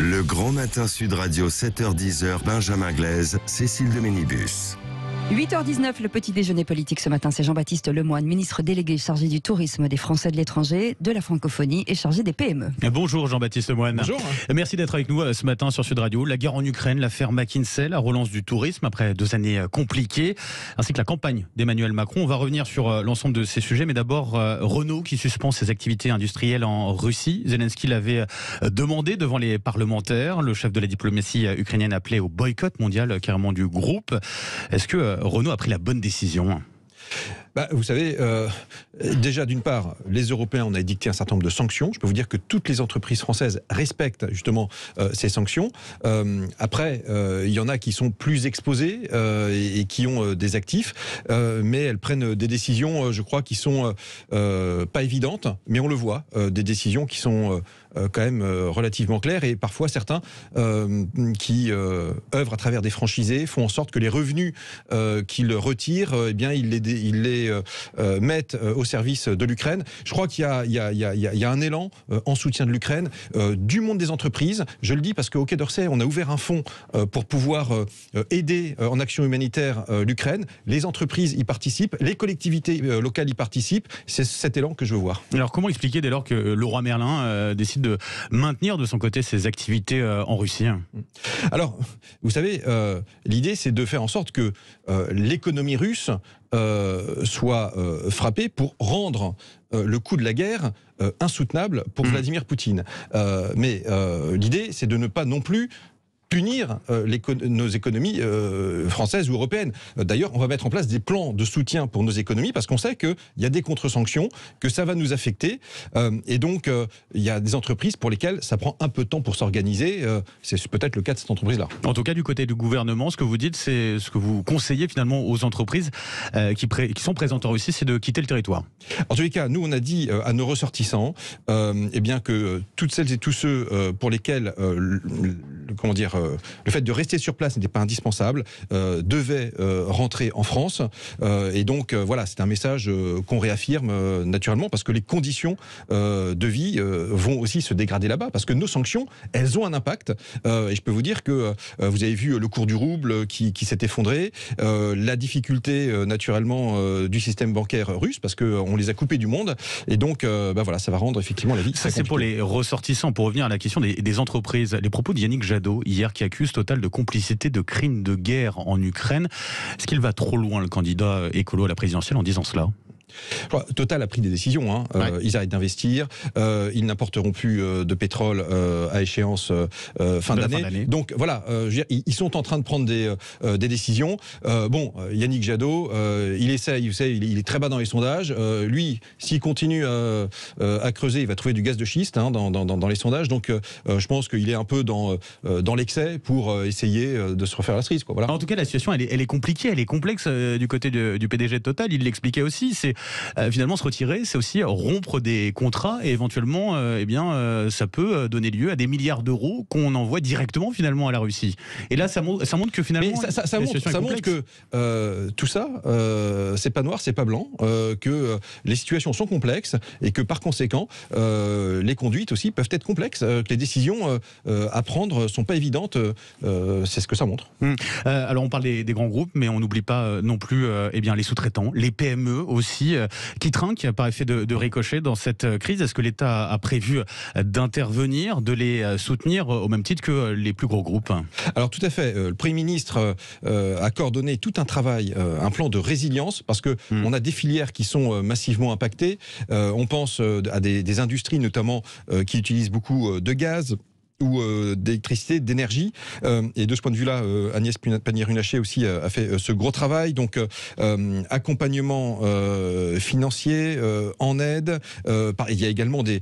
Le Grand Matin Sud Radio, 7h-10h, Benjamin Glaise, Cécile de Ménibus. 8h19, le petit déjeuner politique ce matin, c'est Jean-Baptiste Lemoyne, ministre délégué chargé du tourisme des Français de l'étranger, de la francophonie et chargé des PME. Bonjour Jean-Baptiste Lemoyne. Bonjour. Merci d'être avec nous euh, ce matin sur Sud Radio. La guerre en Ukraine, l'affaire McKinsey, la relance du tourisme après deux années euh, compliquées, ainsi que la campagne d'Emmanuel Macron. On va revenir sur euh, l'ensemble de ces sujets, mais d'abord Renault qui suspend ses activités industrielles en Russie. Zelensky l'avait demandé devant les parlementaires. Le chef de la diplomatie ukrainienne appelait au boycott mondial carrément du groupe. Est-ce que Renault a pris la bonne décision bah, vous savez, euh, déjà d'une part, les Européens, ont édicté un certain nombre de sanctions. Je peux vous dire que toutes les entreprises françaises respectent justement euh, ces sanctions. Euh, après, il y en a qui sont plus exposées et, qui ont des actifs, mais elles prennent des décisions, je crois, qui sont pas évidentes, mais on le voit, des décisions qui sont quand même relativement claires et parfois certains qui œuvrent à travers des franchisés font en sorte que les revenus qu'ils retirent, eh bien, ils les euh, euh, mettre euh, au service de l'Ukraine. Je crois qu'il y, y, a un élan en soutien de l'Ukraine, du monde des entreprises. Je le dis parce qu'au Quai d'Orsay, on a ouvert un fonds pour pouvoir aider en action humanitaire l'Ukraine. Les entreprises y participent, les collectivités locales y participent. C'est cet élan que je veux voir. Alors comment expliquer dès lors que le roi Merlin décide de maintenir de son côté ses activités en Russie Alors, vous savez, l'idée c'est de faire en sorte que l'économie russe euh, soit euh, frappé pour rendre euh, le coup de la guerre insoutenable pour mmh. Vladimir Poutine. mais l'idée, c'est de ne pas non plus punir euh, nos économies euh, françaises ou européennes. Euh, d'ailleurs, on va mettre en place des plans de soutien pour nos économies parce qu'on sait qu'il y a des contre-sanctions, que ça va nous affecter. et donc, il y a des entreprises pour lesquelles ça prend un peu de temps pour s'organiser. c'est peut-être le cas de cette entreprise-là. En tout cas, du côté du gouvernement, ce que vous dites, c'est ce que vous conseillez finalement aux entreprises qui, qui, sont présentes en Russie, c'est de quitter le territoire. En tous les cas, nous, on a dit à nos ressortissants et eh bien que toutes celles et tous ceux pour lesquels, comment dire, euh, le fait de rester sur place n'était pas indispensable, euh, devait euh, rentrer en France. et donc, voilà, c'est un message qu'on réaffirme naturellement parce que les conditions de vie vont aussi se dégrader là-bas. Parce que nos sanctions, elles ont un impact. et je peux vous dire que vous avez vu le cours du rouble qui, s'est effondré, la difficulté naturellement du système bancaire russe parce qu'on les a coupés du monde. Et donc, bah voilà, ça va rendre effectivement la vie. Ça, c'est pour les ressortissants. Pour revenir à la question des, des entreprises, les propos de Yannick Jadot hier qui accuse Total de complicité de crimes de guerre en Ukraine. Est-ce qu'il va trop loin, le candidat écolo à la présidentielle, en disant cela Total a pris des décisions. Hein. Euh, ils arrêtent d'investir. Euh, ils n'apporteront plus euh, de pétrole à échéance fin d'année. Donc voilà, ils sont en train de prendre des, décisions. bon, Yannick Jadot, il essaye, il, il, est très bas dans les sondages. lui, s'il continue à, creuser, il va trouver du gaz de schiste hein, dans, les sondages. Donc je pense qu'il est un peu dans, l'excès pour essayer de se refaire la cerise. En tout cas, la situation, elle est, compliquée, elle est complexe du côté du PDG de Total. Il l'expliquait aussi. C'est euh, finalement se retirer, c'est aussi rompre des contrats et éventuellement, euh, eh bien, euh, ça peut donner lieu à des milliards d'euros qu'on envoie directement finalement à la Russie. Et là, ça, montre, ça montre que finalement, ça, montre, que tout ça, c'est pas noir, c'est pas blanc, que les situations sont complexes et que par conséquent, les conduites aussi peuvent être complexes, que les décisions à prendre sont pas évidentes. c'est ce que ça montre. Hum. alors, on parle des, des, grands groupes, mais on n'oublie pas non plus, eh bien, les sous-traitants, les PME aussi euh, qui, qui trinquent par effet de, de ricochet dans cette euh, crise. Est-ce que l'État a prévu euh, d'intervenir, de les soutenir au même titre que les plus gros groupes Alors tout à fait. Le Premier ministre a coordonné tout un travail, un plan de résilience, parce que hmm. on a des filières qui sont massivement impactées. On pense à des industries notamment qui utilisent beaucoup de gaz, ou euh, d'électricité, d'énergie. Euh, et de ce point de vue-là, euh, Agnès Pannier-Runacher aussi a fait ce gros travail. Donc, accompagnement financier, en aide. Par... il y a également des,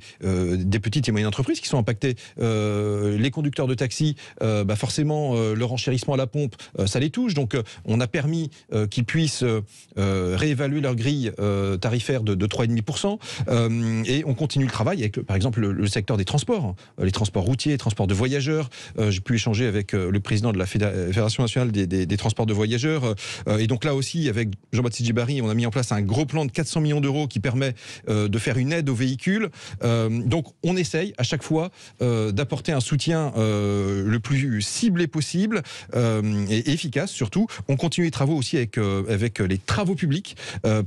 petites et moyennes entreprises qui sont impactées. les conducteurs de taxi, bah, forcément, leur enchérissement à la pompe, ça les touche. Donc, on a permis qu'ils puissent réévaluer leur grille tarifaire de, 3,5%. et on continue le travail avec, par exemple, le, le secteur des transports, les transports routiers, transports de voyageurs. Euh, j'ai pu échanger avec euh, le président de la euh, Fédération nationale des, des, transports de voyageurs. et donc là aussi, avec Jean-Baptiste Gibari, on a mis en place un gros plan de 400 millions d'euros qui permet de faire une aide aux véhicules. donc on essaye à chaque fois d'apporter un soutien le plus ciblé possible et efficace surtout. On continue les travaux aussi avec, avec les travaux publics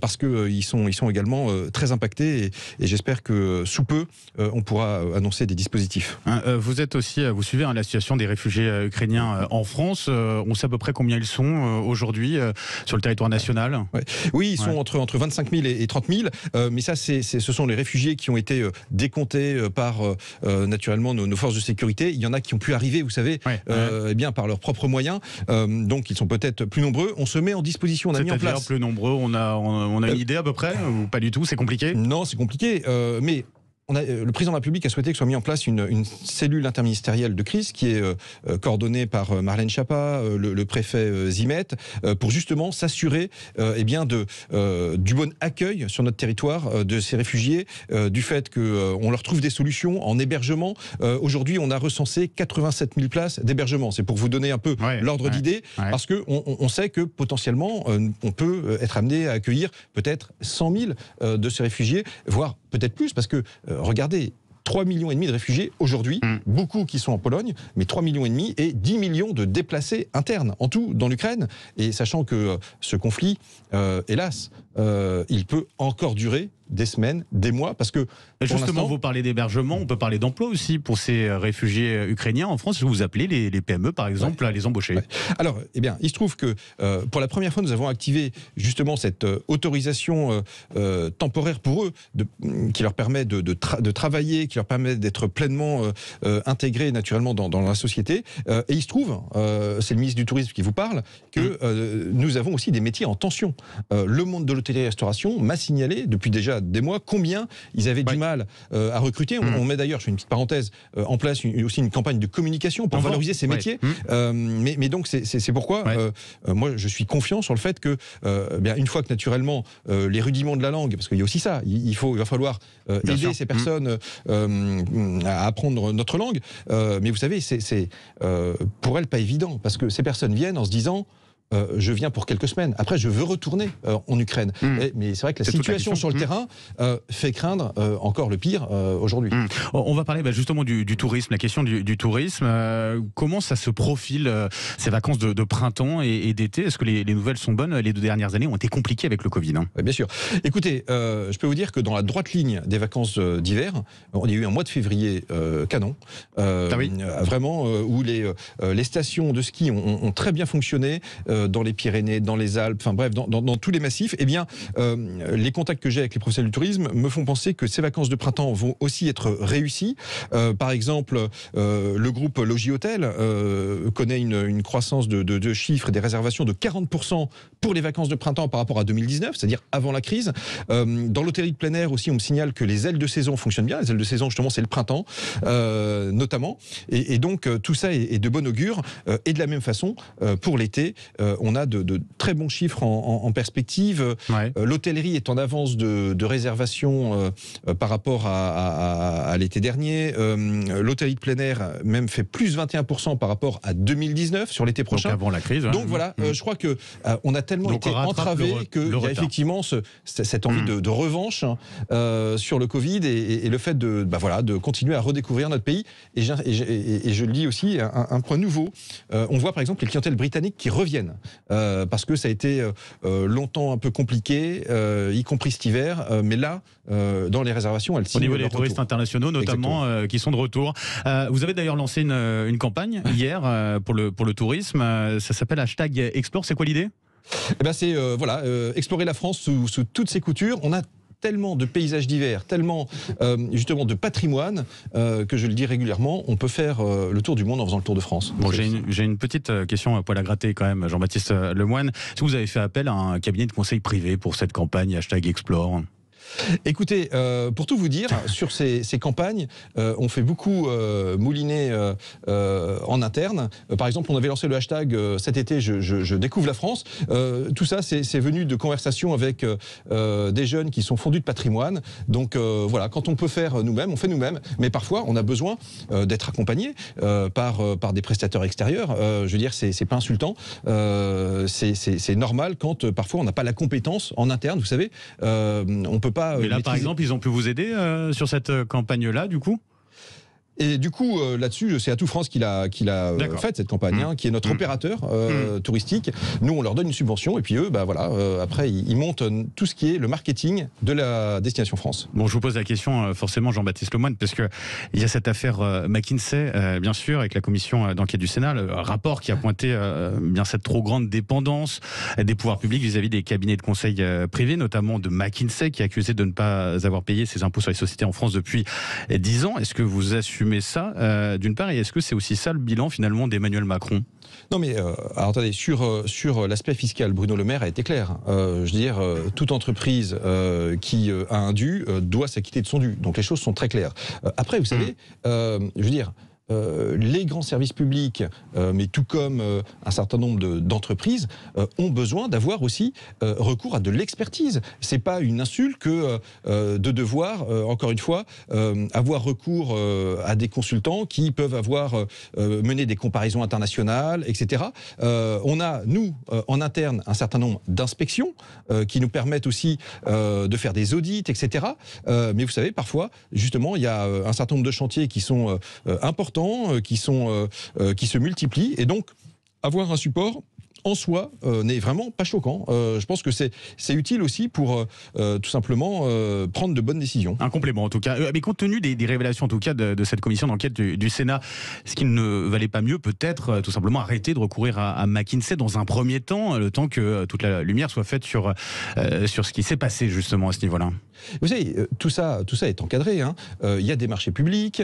parce qu'ils ils sont, ils sont également très impactés et, et j'espère que sous peu, on pourra annoncer des dispositifs. Hein, vous êtes aussi, euh, vous suivez hein, la situation des réfugiés euh, ukrainiens euh, en France. on sait à peu près combien ils sont aujourd'hui sur le territoire national. Oui, ils sont entre, entre 25 000 et, 30 000. mais ça, ce sont les réfugiés qui ont été décomptés par, naturellement, nos, forces de sécurité. Il y en a qui ont pu arriver, vous savez, eh bien, par leurs propres moyens. donc, ils sont peut-être plus nombreux. On se met en disposition, on a mis en place... plus nombreux, on a, on a une idée à peu près Ou pas du tout C'est compliqué Non, c'est compliqué. mais euh, le président de la République a souhaité que soit mis en place une, cellule interministérielle de crise qui est euh, euh, coordonnée par Marlène Schiappa, le, préfet Zimet, pour justement s'assurer eh bien de, du bon accueil sur notre territoire de ces réfugiés, du fait qu'on leur trouve des solutions en hébergement. Aujourd'hui, on a recensé 87 000 places d'hébergement. C'est pour vous donner un peu l'ordre d'idée, parce qu'on on sait que potentiellement, on peut être amené à accueillir peut-être 100 000 de ces réfugiés, voire peut-être plus, parce que regardez, 3 millions et demi de réfugiés aujourd'hui, mm. beaucoup qui sont en Pologne, mais 3,5 millions et demi et 10 millions de déplacés internes en tout dans l'Ukraine. Et sachant que ce conflit, euh, hélas, euh, il peut encore durer des semaines, des mois, parce que... Justement, vous parlez d'hébergement, on peut parler d'emploi aussi pour ces réfugiés euh, ukrainiens en France. Vous appelez les, PME, par exemple, à les embaucher. Alors, eh bien, il se trouve que euh, pour la première fois, nous avons activé justement cette euh, autorisation temporaire pour eux, mm, qui leur permet de, travailler, qui leur permet d'être pleinement intégrés naturellement dans, dans, la société. et il se trouve, c'est le ministre du Tourisme qui vous parle, que nous avons aussi des métiers en tension. le monde de l'hôtellerie-restauration m'a signalé depuis déjà des mois, combien ils avaient du mal euh, à recruter. Mm. On, met d'ailleurs, je fais une petite parenthèse, euh, en place aussi une campagne de communication pour valoriser ces métiers. Mm. Euh, mais, donc, c'est pourquoi moi, je suis confiant sur le fait que, bien, une fois que naturellement, les rudiments de la langue, parce qu'il y a aussi ça, il, faut, va falloir aider ces personnes mm. à apprendre notre langue. mais vous savez, c'est pour elles pas évident, parce que ces personnes viennent en se disant... Euh, je viens pour quelques semaines. Après, je veux retourner euh, en Ukraine. Hmm. mais c'est vrai que la situation sur le hmm. terrain euh, fait craindre encore le pire aujourd'hui. Hmm. On va parler bah, justement du, tourisme, la question du, tourisme. comment ça se profile ces vacances de, printemps et, d'été Est-ce que les, nouvelles sont bonnes Les deux dernières années ont été compliquées avec le Covid. Hein. bien sûr. Écoutez, je peux vous dire que dans la droite ligne des vacances d'hiver, on a eu un mois de février canon. Ah vraiment, où les, les stations de ski ont, ont très bien fonctionné. Euh, dans les Pyrénées, dans les Alpes, enfin bref, dans, tous les massifs, eh bien, euh, les contacts que j'ai avec les professionnels du tourisme me font penser que ces vacances de printemps vont aussi être réussies. Euh, par exemple, le groupe Logi Hôtel connaît une, croissance de, de, de, chiffres des réservations de 40% pour les vacances de printemps par rapport à 2019, c'est-à-dire avant la crise. dans l'hôtellerie de plein air aussi, on me signale que les ailes de saison fonctionnent bien. Les ailes de saison, justement, c'est le printemps, notamment. Et, donc, tout ça est, est de bon augure. et de la même façon, pour l'été, euh, on a de, très bons chiffres en, perspective. Euh, l'hôtellerie est en avance de, réservation euh, par rapport à, l'été dernier. L'hôtellerie de plein air même fait plus 21% par rapport à 2019 sur l'été prochain. Donc avant la crise. Hein. Donc voilà, mm. je crois que on a tellement été entravé qu'il y a effectivement cette envie mm. de, revanche hein, sur le Covid et, et, le fait de, bah voilà, de continuer à redécouvrir notre pays. Et, et je lis aussi un point nouveau. on voit par exemple les clientèles britanniques qui reviennent. Euh, parce que ça a été euh, euh, longtemps un peu compliqué, y compris cet hiver. mais là, dans les réservations, elles Au niveau des touristes internationaux, notamment, qui sont de retour. vous avez d'ailleurs lancé une, campagne hier pour, le, pour le tourisme. ça s'appelle hashtag Explore. C'est quoi l'idée eh ben, c'est voilà explorer la France sous, sous, toutes ses coutures. On a tellement de paysages divers, tellement euh, justement de patrimoine, euh, que je le dis régulièrement, on peut faire euh, le tour du monde en faisant le tour de France. Bon, j'ai une, petite question à poil à gratter quand même, Jean-Baptiste Lemoine. Est-ce que vous avez fait appel à un cabinet de conseil privé pour cette campagne hashtag Explore Écoutez, euh, pour tout vous dire, sur ces, campagnes, euh, on fait beaucoup euh, mouliner euh, en interne. par exemple, on avait lancé le hashtag cet été, je, découvre la France. tout ça, c'est venu de conversations avec des jeunes qui sont fondus de patrimoine. Donc voilà, quand on peut faire nous-mêmes, on fait nous-mêmes. Mais parfois, on a besoin d'être accompagné par, par des prestataires extérieurs. je veux dire, c'est pas insultant. c'est normal quand parfois on n'a pas la compétence en interne. Vous savez, on peut pas euh, là, par exemple, ils ont pu vous aider euh, sur cette euh, campagne-là, du coup et du coup, euh, là-dessus, c'est Atout France qui l'a qui a euh, fait cette campagne, mmh. hein, qui est notre mmh. opérateur euh, mmh. touristique. Nous, on leur donne une subvention et puis eux, bah voilà, après ils, montent tout ce qui est le marketing de la destination France. Bon, je vous pose la question forcément, Jean-Baptiste Lemoine, parce que il y a cette affaire McKinsey, bien sûr, avec la commission d'enquête du Sénat, le rapport qui a pointé bien cette trop grande dépendance des pouvoirs publics vis-à-vis des cabinets de conseil privés, notamment de McKinsey, qui est accusé de ne pas avoir payé ses impôts sur les sociétés en France depuis 10 eh, ans. Est-ce que vous assumez mais ça, euh, d'une part, et est-ce que c'est aussi ça le bilan finalement d'Emmanuel Macron non mais euh, alors attendez sur euh, sur l'aspect fiscal, Bruno Le Maire a été clair. Hein. je veux dire, toute entreprise qui a un dû doit s'acquitter de son dû. Donc les choses sont très claires. après, vous mm. savez, je veux dire, euh, les grands services publics, euh, mais tout comme euh, un certain nombre d'entreprises, ont besoin d'avoir aussi recours à de l'expertise. C'est pas une insulte que de devoir, encore une fois, avoir recours à des consultants qui peuvent avoir mené des comparaisons internationales, etc. on a, nous, en interne, un certain nombre d'inspections qui nous permettent aussi de faire des audits, etc. mais vous savez, parfois, justement, il y a un certain nombre de chantiers qui sont importants euh, qui, sont, euh, euh, qui se multiplient. Et donc, avoir un support, en soi euh, n'est vraiment pas choquant. Euh, je pense que c'est utile aussi pour euh, tout simplement prendre de bonnes décisions. Un complément en tout cas. Mais compte tenu des, révélations en tout cas de, cette commission d'enquête du, Sénat, ce qui ne valait pas mieux peut-être tout simplement arrêter de recourir à, McKinsey dans un premier temps, le temps que toute la lumière soit faite sur, sur ce qui s'est passé justement à ce niveau-là Vous savez, tout ça, tout ça est encadré. Hein. Il y a des marchés publics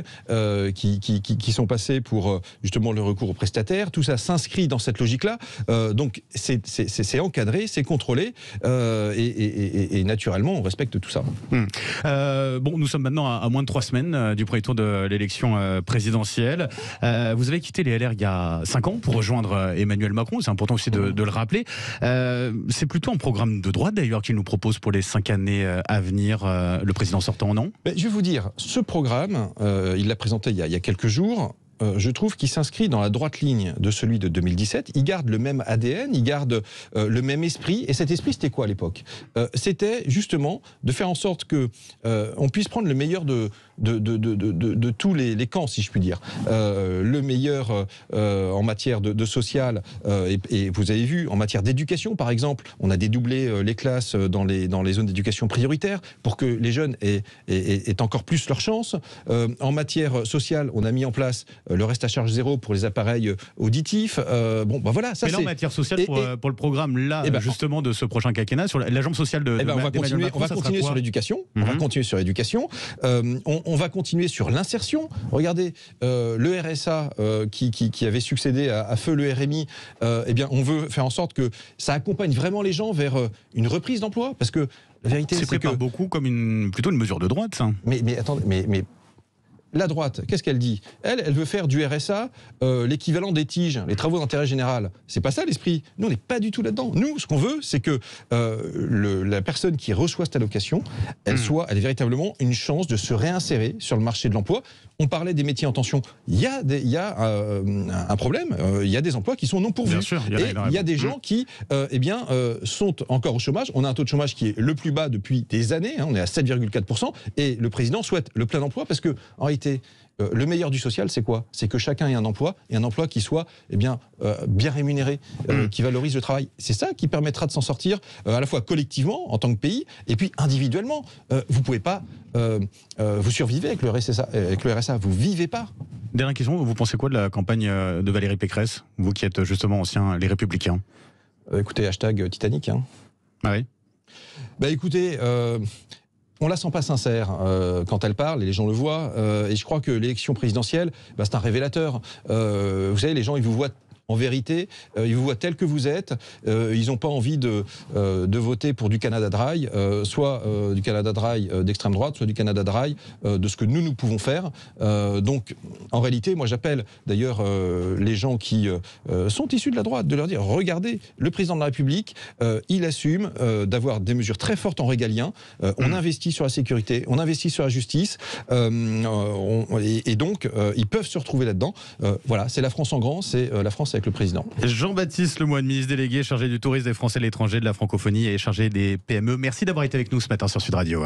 qui, sont passés pour justement le recours aux prestataires. Tout ça s'inscrit dans cette logique-là. Euh, donc c'est encadré, c'est contrôlé, euh, et, naturellement on respecte tout ça. Hmm. Euh, bon, nous sommes maintenant à, moins de trois semaines du premier tour de l'élection présidentielle. vous avez quitté les LR il y a cinq ans pour rejoindre Emmanuel Macron, c'est important aussi de, le rappeler. c'est plutôt un programme de droite d'ailleurs qu'il nous propose pour les cinq années à venir, le président sortant, non Mais Je vais vous dire, ce programme, il l'a présenté il il y a quelques jours, euh, je trouve qu'il s'inscrit dans la droite ligne de celui de 2017. Il garde le même ADN, il garde euh, le même esprit. Et cet esprit, c'était quoi à l'époque euh, C'était justement de faire en sorte que on puisse prendre le meilleur de, de, de, de, de tous les, camps, si je puis dire. Euh, le meilleur euh, en matière de, social, euh, et, vous avez vu, en matière d'éducation, par exemple, on a dédoublé les classes dans les, dans les zones d'éducation prioritaire pour que les jeunes aient, aient, encore plus leur chance. en matière sociale, on a mis en place le reste à charge zéro pour les appareils auditifs. bon, ben voilà, ça c'est... en matière sociale, pour, le programme, là, eh ben, justement, de ce prochain quinquennat, sur la, jambe sociale de... Eh ben, on va continuer, on va mhm. continuer sur l'éducation. On va continuer sur l'éducation. on, on va continuer sur l'insertion. Regardez, euh, le RSA euh, qui, avait succédé à, feu le RMI, euh, eh bien, on veut faire en sorte que ça accompagne vraiment les gens vers une reprise d'emploi, parce que la vérité, c'est que beaucoup comme une plutôt une mesure de droite. Mais, mais attendez, mais, mais la droite, qu'est-ce qu'elle dit Elle, elle veut faire du RSA euh, l'équivalent des tiges, les travaux d'intérêt général. C'est pas ça l'esprit. Nous, on n'est pas du tout là-dedans. Nous, ce qu'on veut, c'est que euh, la personne qui reçoit cette allocation, elle hmm. soit, elle ait véritablement une chance de se réinsérer sur le marché de l'emploi. On parlait des métiers en tension. Il y a, euh, un problème. Euh, il y a des emplois qui sont non pourvus. et il y a des gens mmh. qui, euh, eh bien, sont encore au chômage. On a un taux de chômage qui est le plus bas depuis des années. Hein. on est à 7,4 et le président souhaite le plein emploi parce que, en réalité, euh, le meilleur du social, c'est quoi C'est que chacun ait un emploi et un emploi qui soit eh bien, euh, bien rémunéré, euh, mm. qui valorise le travail. C'est ça qui permettra de s'en sortir à la fois collectivement en tant que pays et puis individuellement. vous pouvez pas vous survivez avec le RSA, avec le vous vivez pas. Dernière question, vous pensez quoi de la campagne de Valérie Pécresse, vous qui êtes justement ancien Les Républicains Écoutez, hashtag Titanic. Hein. Ah oui. Bah écoutez, on la sent pas sincère euh, quand elle parle, et les gens le voient. Euh, et je crois que l'élection présidentielle, bah, c'est un révélateur. Euh, vous savez, les gens, ils vous voient en vérité, euh, ils vous voient tel que vous êtes. Euh, ils n'ont pas envie euh, de, voter pour du Canada Dry, soit du Canada Dry d'extrême droite, soit du Canada Dry de ce que nous, nous pouvons faire. donc, en réalité, moi, j'appelle d'ailleurs les gens qui sont issus de la droite de leur dire regardez, le président de la République, il assume d'avoir des mesures très fortes en régalien. on mmh. investit sur la sécurité, on investit sur la justice. et, et, donc, ils peuvent se retrouver là-dedans. voilà, c'est la France en grand, c'est la France avec le président. Jean-Baptiste Lemoyne, ministre délégué chargé du tourisme des Français de l'étranger, de la francophonie et chargé des PME. Merci d'avoir été avec nous ce matin sur Sud Radio.